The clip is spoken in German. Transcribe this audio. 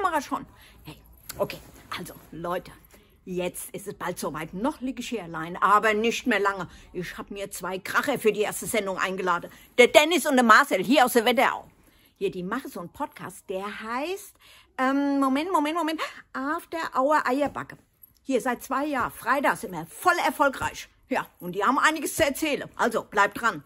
Kamera schon. Hey, okay, also Leute, jetzt ist es bald soweit. Noch liege ich hier allein, aber nicht mehr lange. Ich habe mir zwei Kracher für die erste Sendung eingeladen. Der Dennis und der Marcel hier aus der Wetterau. Hier, die machen so einen Podcast, der heißt, ähm, Moment, Moment, Moment, After Hour Eierbacke. Hier, seit zwei Jahren, Freitag sind wir voll erfolgreich. Ja, und die haben einiges zu erzählen. Also, bleibt dran.